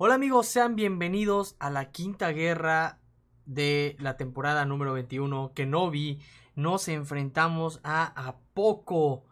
Hola amigos, sean bienvenidos a la quinta guerra de la temporada número 21 que no vi. Nos enfrentamos a a poco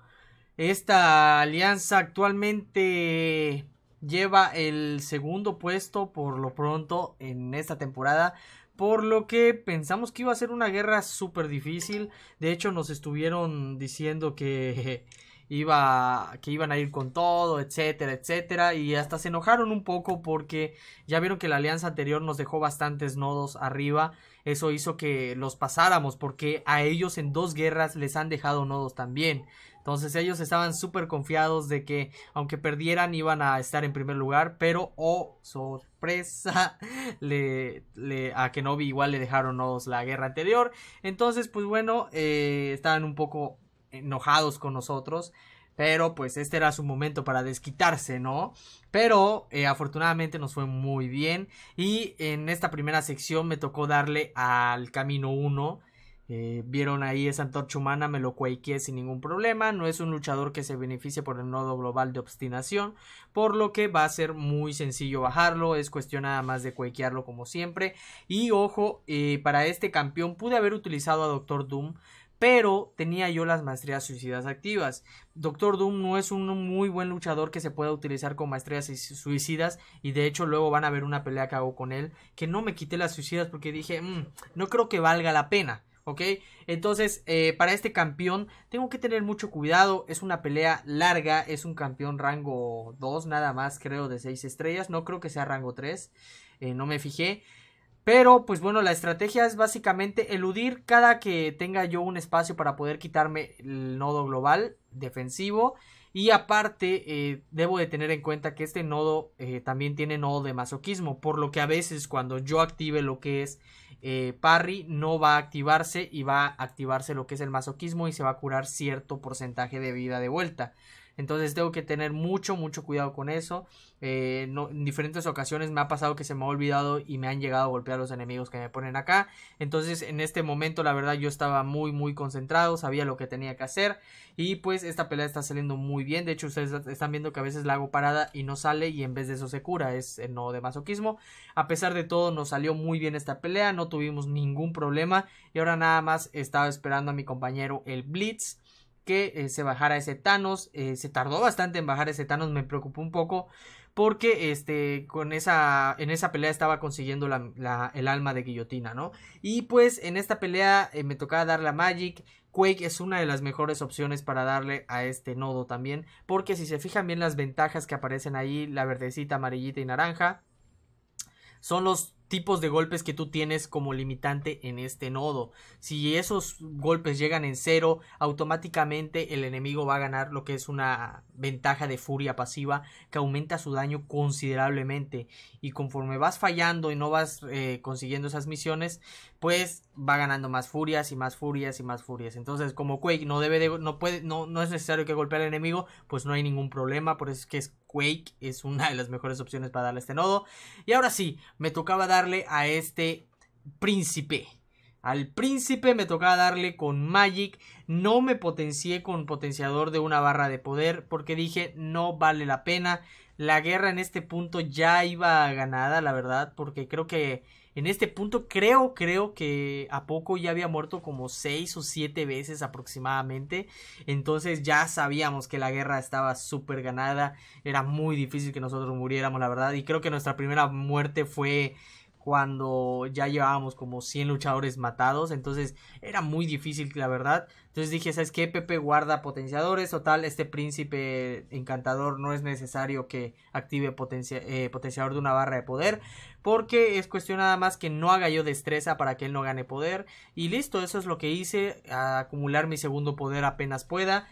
Esta alianza actualmente lleva el segundo puesto por lo pronto en esta temporada. Por lo que pensamos que iba a ser una guerra súper difícil. De hecho, nos estuvieron diciendo que iba que iban a ir con todo, etcétera, etcétera, y hasta se enojaron un poco porque ya vieron que la alianza anterior nos dejó bastantes nodos arriba, eso hizo que los pasáramos porque a ellos en dos guerras les han dejado nodos también. Entonces ellos estaban súper confiados de que aunque perdieran iban a estar en primer lugar, pero oh sorpresa, le, a Kenobi igual le dejaron nodos la guerra anterior. Entonces pues bueno, eh, estaban un poco enojados con nosotros. Pero pues este era su momento para desquitarse, ¿no? Pero eh, afortunadamente nos fue muy bien. Y en esta primera sección me tocó darle al camino 1. Eh, vieron ahí esa antorcha humana, me lo cuaiqué sin ningún problema. No es un luchador que se beneficie por el nodo global de obstinación, por lo que va a ser muy sencillo bajarlo. Es cuestión nada más de cuequearlo como siempre. Y ojo, eh, para este campeón pude haber utilizado a Doctor Doom, pero tenía yo las maestrías suicidas activas. Doctor Doom no es un muy buen luchador que se pueda utilizar con maestrías suicidas y de hecho luego van a ver una pelea que hago con él que no me quité las suicidas porque dije mm, no creo que valga la pena. ¿Ok? Entonces, eh, para este campeón tengo que tener mucho cuidado. Es una pelea larga. Es un campeón rango 2, nada más creo, de 6 estrellas. No creo que sea rango 3. Eh, no me fijé. Pero pues bueno, la estrategia es básicamente eludir cada que tenga yo un espacio para poder quitarme el nodo global defensivo. Y aparte, eh, debo de tener en cuenta que este nodo eh, también tiene nodo de masoquismo, por lo que a veces cuando yo active lo que es eh, parry, no va a activarse y va a activarse lo que es el masoquismo y se va a curar cierto porcentaje de vida de vuelta. Entonces tengo que tener mucho, mucho cuidado con eso. Eh, en diferentes ocasiones me ha pasado que se me ha olvidado y me han llegado a golpear los enemigos que me ponen acá. Entonces en este momento la verdad yo estaba muy, muy concentrado, sabía lo que tenía que hacer. Y pues esta pelea está saliendo muy bien. De hecho ustedes están viendo que a veces la hago parada y no sale y en vez de eso se cura. Es eh, no de masoquismo. A pesar de todo nos salió muy bien esta pelea, no tuvimos ningún problema. Y ahora nada más estaba esperando a mi compañero el Blitz que eh, se bajara ese Thanos. Eh, se tardó bastante en bajar ese Thanos, me preocupó un poco. Porque este, con esa, en esa pelea estaba consiguiendo el alma de guillotina, ¿no? Y pues en esta pelea eh, me tocaba dar la Magic. Quake es una de las mejores opciones para darle a este nodo también, porque si se fijan bien las ventajas que aparecen ahí, la verdecita, amarillita y naranja, son los tipos de golpes que tú tienes como limitante en este nodo. Si esos golpes llegan en cero, automáticamente el enemigo va a ganar lo que es una ventaja de furia pasiva que aumenta su daño considerablemente. Y conforme vas fallando y no vas eh, consiguiendo esas misiones, pues va ganando más furias y más furias y más furias. Entonces, como Quake no debe no puede, no, no es necesario que golpee al enemigo, pues no hay ningún problema. Por eso es que es Wake es una de las mejores opciones para darle a este nodo. Y ahora sí, me tocaba darle a este príncipe. Al príncipe me tocaba darle con Magic. No me potencié con potenciador de una barra de poder porque dije no vale la pena. La guerra en este punto ya iba ganada, la verdad, porque creo que en este punto creo, creo que a poco ya había muerto como seis o siete veces aproximadamente. Entonces ya sabíamos que la guerra estaba súper ganada. Era muy difícil que nosotros muriéramos, la verdad. Y creo que nuestra primera muerte fue cuando ya llevábamos como 100 luchadores matados, entonces era muy difícil, la verdad. Entonces dije, ¿sabes qué? Pepe guarda potenciadores, o tal. este príncipe encantador no es necesario que active eh, potenciador de una barra de poder, porque es cuestión nada más que no haga yo destreza para que él no gane poder. Y listo, eso es lo que hice, acumular mi segundo poder apenas pueda.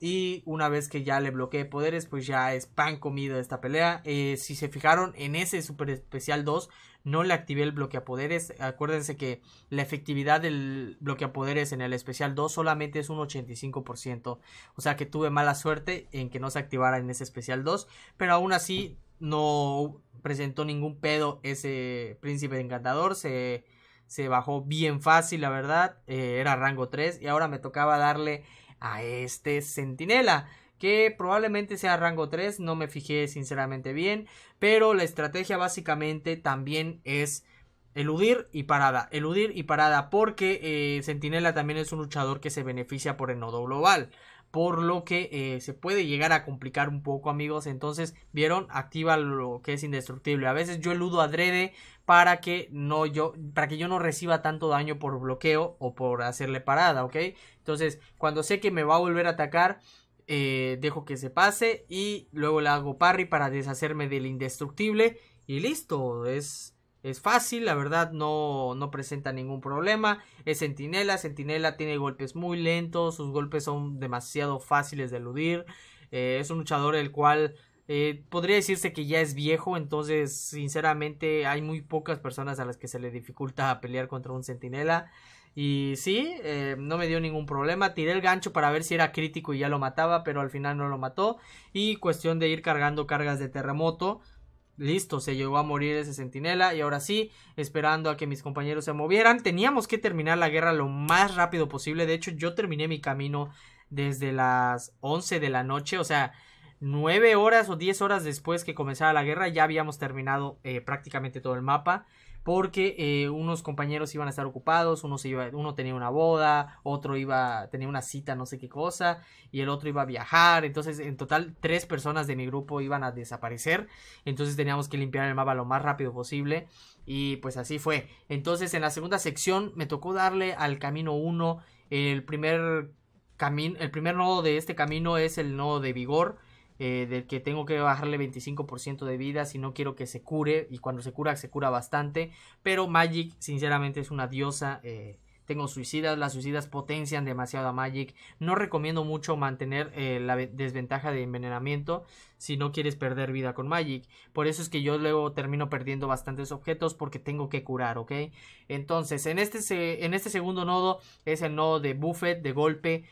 Y una vez que ya le bloqueé poderes, pues ya es pan comido esta pelea. Eh, si se fijaron en ese Super Especial 2, no le activé el a poderes... Acuérdense que la efectividad del poderes... en el Especial 2 solamente es un 85%. O sea que tuve mala suerte en que no se activara en ese Especial 2. Pero aún así no presentó ningún pedo ese príncipe encantador. Se, se bajó bien fácil, la verdad. Eh, era rango 3 y ahora me tocaba darle a este centinela que probablemente sea rango 3, no me fijé sinceramente bien, pero la estrategia básicamente también es eludir y parada, eludir y parada, porque Sentinela eh, también es un luchador que se beneficia por el nodo global por lo que eh, se puede llegar a complicar un poco amigos entonces vieron activa lo que es indestructible a veces yo eludo adrede para que no yo para que yo no reciba tanto daño por bloqueo o por hacerle parada ok entonces cuando sé que me va a volver a atacar eh, dejo que se pase y luego le hago parry para deshacerme del indestructible y listo es es fácil, la verdad no, no presenta ningún problema. Es Sentinela, Sentinela tiene golpes muy lentos, sus golpes son demasiado fáciles de eludir. Eh, es un luchador el cual eh, podría decirse que ya es viejo, entonces sinceramente hay muy pocas personas a las que se le dificulta pelear contra un Sentinela. Y sí, eh, no me dio ningún problema. Tiré el gancho para ver si era crítico y ya lo mataba, pero al final no lo mató. Y cuestión de ir cargando cargas de terremoto. Listo, se llegó a morir ese centinela y ahora sí, esperando a que mis compañeros se movieran, teníamos que terminar la guerra lo más rápido posible. De hecho, yo terminé mi camino desde las 11 de la noche, o sea, 9 horas o 10 horas después que comenzara la guerra, ya habíamos terminado eh, prácticamente todo el mapa porque eh, unos compañeros iban a estar ocupados, uno, se uno tenía una boda, otro iba tenía una cita, no sé qué cosa, y el otro iba a viajar, entonces en total tres personas de mi grupo iban a desaparecer, entonces teníamos que limpiar el mapa lo más rápido posible y pues así fue. Entonces en la segunda sección me tocó darle al camino 1 el primer camino, el primer nodo de este camino es el nodo de vigor eh, del que tengo que bajarle 25% de vida si no quiero que se cure. Y cuando se cura, se cura bastante. Pero Magic, sinceramente, es una diosa. Eh, tengo suicidas, las suicidas potencian demasiado a Magic. No recomiendo mucho mantener eh, la desventaja de envenenamiento si no quieres perder vida con Magic. Por eso es que yo luego termino perdiendo bastantes objetos porque tengo que curar, ¿ok? Entonces, en este, en este segundo nodo es el nodo de Buffet, de golpe.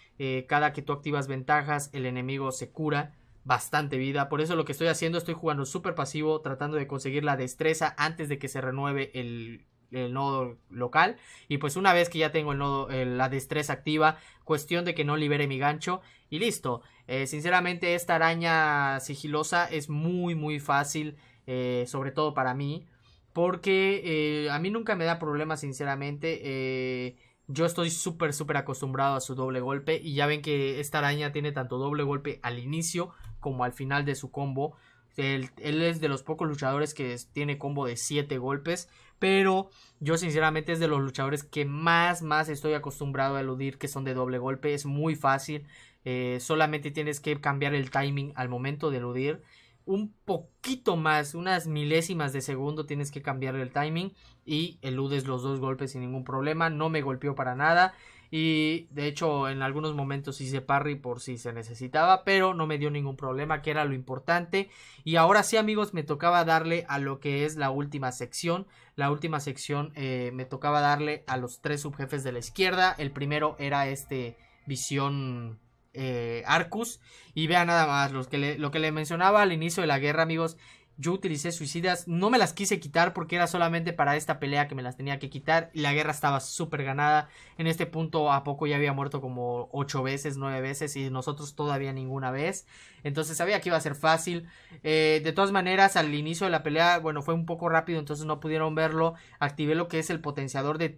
cada que tú activas ventajas, el enemigo se cura bastante vida. Por eso lo que estoy haciendo, estoy jugando súper pasivo, tratando de conseguir la destreza antes de que se renueve el, nodo local. Y pues una vez que ya tengo el nodo, eh, la destreza activa, cuestión de que no libere mi gancho y listo. Eh, sinceramente, esta araña sigilosa es muy, muy fácil, eh, sobre todo para mí. Porque a mí nunca me da problema, sinceramente. Yo estoy súper, súper acostumbrado a su doble golpe. Y ya ven que esta araña tiene tanto doble golpe al inicio como al final de su combo. Él, es de los pocos luchadores que tiene combo de 7 golpes. Pero yo sinceramente es de los luchadores que más, más estoy acostumbrado a eludir que son de doble golpe. Es muy fácil. Eh, solamente tienes que cambiar el timing al momento de eludir. Un poquito más, unas milésimas de segundo tienes que cambiar el timing y eludes los dos golpes sin ningún problema. No me golpeó para nada. Y de hecho, en algunos momentos hice parry por si se necesitaba, pero no me dio ningún problema, que era lo importante. Y ahora sí, amigos, me tocaba darle a lo que es la última sección. La última sección eh, me tocaba darle a los tres subjefes de la izquierda. El primero era este visión eh, Arcus. Y vean nada más los que lo que le mencionaba al inicio de la guerra, amigos yo utilicé suicidas, no me las quise quitar porque era solamente para esta pelea que me las tenía que quitar y la guerra estaba súper ganada. En este punto a poco ya había muerto como 8 veces, 9 veces y nosotros todavía ninguna vez. Entonces sabía que iba a ser fácil. Eh, de todas maneras, al inicio de la pelea, bueno, fue un poco rápido, entonces no pudieron verlo. Activé lo que es el potenciador de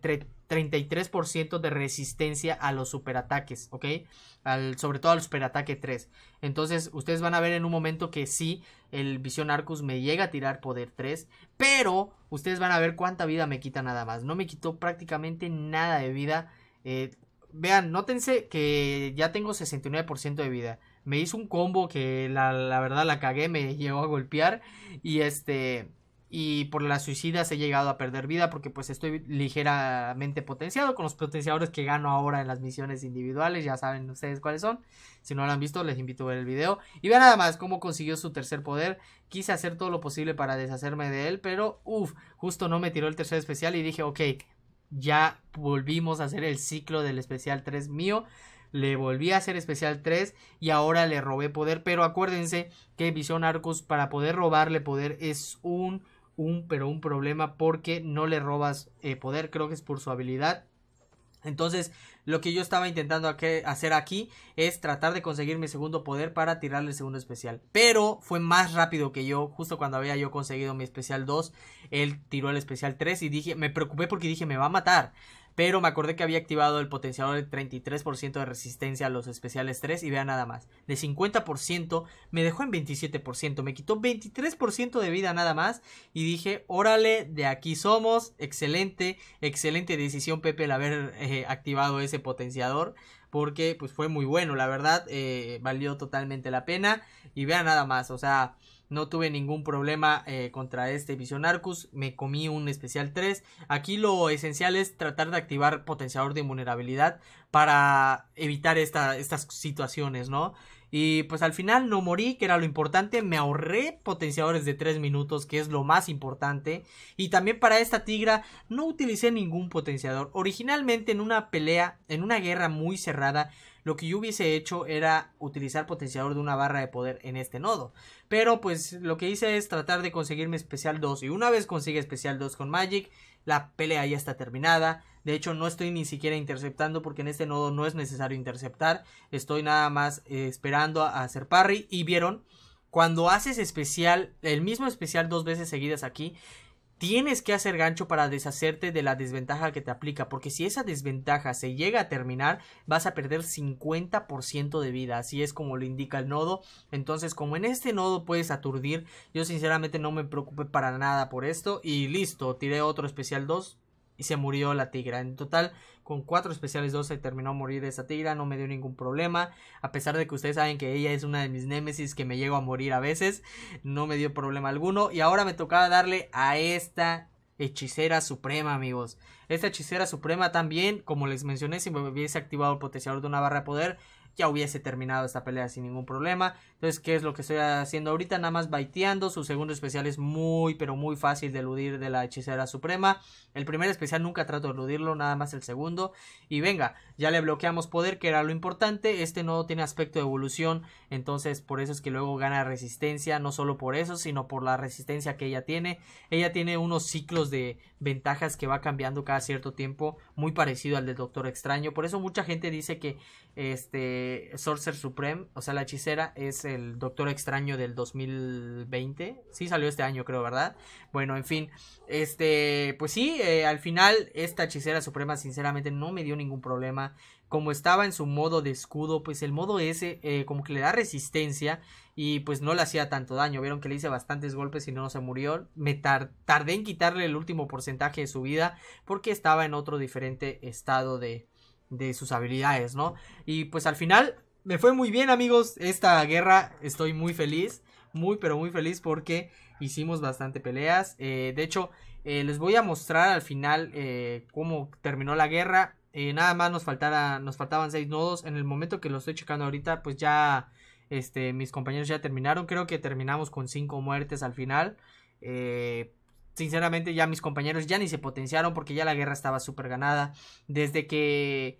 33% de resistencia a los superataques, ¿ok? Al, sobre todo al superataque 3. Entonces, ustedes van a ver en un momento que sí, el Visión Arcus me llega a tirar poder 3, pero ustedes van a ver cuánta vida me quita nada más. No me quitó prácticamente nada de vida. Eh, vean, nótense que ya tengo 69% de vida. Me hizo un combo que la, la verdad la cagué, me llegó a golpear y este y por las suicidas he llegado a perder vida porque pues estoy ligeramente potenciado con los potenciadores que gano ahora en las misiones individuales, ya saben ustedes cuáles son, si no lo han visto les invito a ver el video y vean nada más cómo consiguió su tercer poder, quise hacer todo lo posible para deshacerme de él, pero uff, justo no me tiró el tercer especial y dije ok, ya volvimos a hacer el ciclo del especial 3 mío, le volví a hacer especial 3 y ahora le robé poder, pero acuérdense que Visión Arcos para poder robarle poder es un un, pero un problema porque no le robas eh, poder, creo que es por su habilidad. Entonces, lo que yo estaba intentando hacer aquí es tratar de conseguir mi segundo poder para tirarle el segundo especial. Pero fue más rápido que yo, justo cuando había yo conseguido mi especial 2, él tiró el especial 3 y dije, me preocupé porque dije, me va a matar. Pero me acordé que había activado el potenciador del 33% de resistencia a los especiales 3 y vea nada más. De 50% me dejó en 27%, me quitó 23% de vida nada más y dije, órale, de aquí somos, excelente, excelente decisión Pepe el haber eh, activado ese potenciador porque pues fue muy bueno, la verdad, eh, valió totalmente la pena y vea nada más, o sea... No tuve ningún problema eh, contra este Vision Arcus. Me comí un especial 3. Aquí lo esencial es tratar de activar potenciador de invulnerabilidad para evitar estas situaciones, ¿no? Y pues al final no morí, que era lo importante. Me ahorré potenciadores de 3 minutos, que es lo más importante. Y también para esta tigra no utilicé ningún potenciador. Originalmente en una pelea, en una guerra muy cerrada, lo que yo hubiese hecho era utilizar potenciador de una barra de poder en este nodo. Pero pues lo que hice es tratar de conseguirme especial 2. Y una vez consigue especial 2 con Magic, la pelea ya está terminada. De hecho, no estoy ni siquiera interceptando porque en este nodo no es necesario interceptar. Estoy nada más eh, esperando a hacer parry. Y vieron, cuando haces especial, el mismo especial dos veces seguidas aquí, tienes que hacer gancho para deshacerte de la desventaja que te aplica, porque si esa desventaja se llega a terminar, vas a perder 50% de vida, así es como lo indica el nodo. Entonces, como en este nodo puedes aturdir, yo sinceramente no me preocupé para nada por esto y listo, tiré otro especial 2 y se murió la tigra. En total, con cuatro especiales 2 se terminó morir esa tigra, no me dio ningún problema. A pesar de que ustedes saben que ella es una de mis némesis que me llego a morir a veces, no me dio problema alguno. Y ahora me tocaba darle a esta hechicera suprema, amigos. Esta hechicera suprema también, como les mencioné, si me hubiese activado el potenciador de una barra de poder, ya hubiese terminado esta pelea sin ningún problema. Entonces, ¿qué es lo que estoy haciendo ahorita? Nada más baiteando. Su segundo especial es muy, pero muy fácil de eludir de la hechicera suprema. El primer especial nunca trato de eludirlo, nada más el segundo. Y venga, ya le bloqueamos poder, que era lo importante. Este no tiene aspecto de evolución, entonces por eso es que luego gana resistencia. No solo por eso, sino por la resistencia que ella tiene. Ella tiene unos ciclos de ventajas que va cambiando cada cierto tiempo, muy parecido al del Doctor Extraño. Por eso mucha gente dice que este Sorcerer Supreme, o sea, la hechicera, es el Doctor Extraño del 2020. Sí, salió este año, creo, ¿verdad? Bueno, en fin. Este, pues sí, eh, al final esta hechicera suprema sinceramente no me dio ningún problema. Como estaba en su modo de escudo, pues el modo ese eh, como que le da resistencia y pues no le hacía tanto daño. Vieron que le hice bastantes golpes y no se murió. Me tardé en quitarle el último porcentaje de su vida porque estaba en otro diferente estado de, de sus habilidades, ¿no? Y pues al final me fue muy bien amigos esta guerra. Estoy muy feliz, muy pero muy feliz porque hicimos bastante peleas. Eh, de hecho, eh, les voy a mostrar al final eh, cómo terminó la guerra. nada más nos, faltara, nos faltaban seis nodos. En el momento que lo estoy checando ahorita, pues ya este, mis compañeros ya terminaron. Creo que terminamos con cinco muertes al final. sinceramente ya mis compañeros ya ni se potenciaron porque ya la guerra estaba súper ganada. Desde que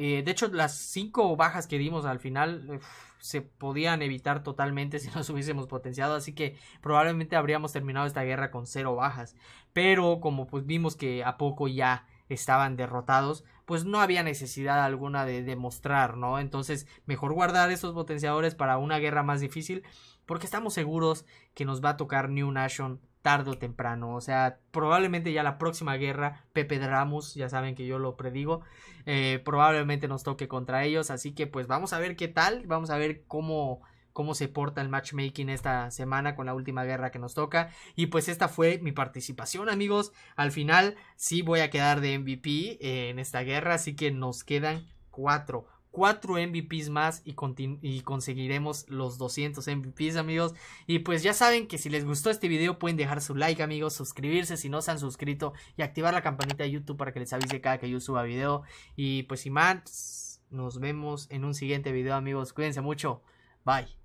eh, de hecho, las cinco bajas que dimos al final se podían evitar totalmente si nos hubiésemos potenciado, así que probablemente habríamos terminado esta guerra con cero bajas. Pero como pues vimos que a poco ya estaban derrotados, pues no había necesidad alguna de demostrar, ¿no? Entonces, mejor guardar esos potenciadores para una guerra más difícil, porque estamos seguros que nos va a tocar New Nation tarde o temprano. O sea, probablemente ya la próxima guerra, Pepe Dramus, ya saben que yo lo predigo, eh, probablemente nos toque contra ellos. Así que pues vamos a ver qué tal, vamos a ver cómo, cómo se porta el matchmaking esta semana con la última guerra que nos toca. Y pues esta fue mi participación, amigos. Al final sí voy a quedar de MVP eh, en esta guerra, así que nos quedan cuatro. 4 MVPs más y, y, conseguiremos los 200 MVPs, amigos. Y pues ya saben que si les gustó este video pueden dejar su like, amigos, suscribirse si no se han suscrito y activar la campanita de YouTube para que les avise cada que yo suba video. Y pues sin más, nos vemos en un siguiente video, amigos. Cuídense mucho. Bye.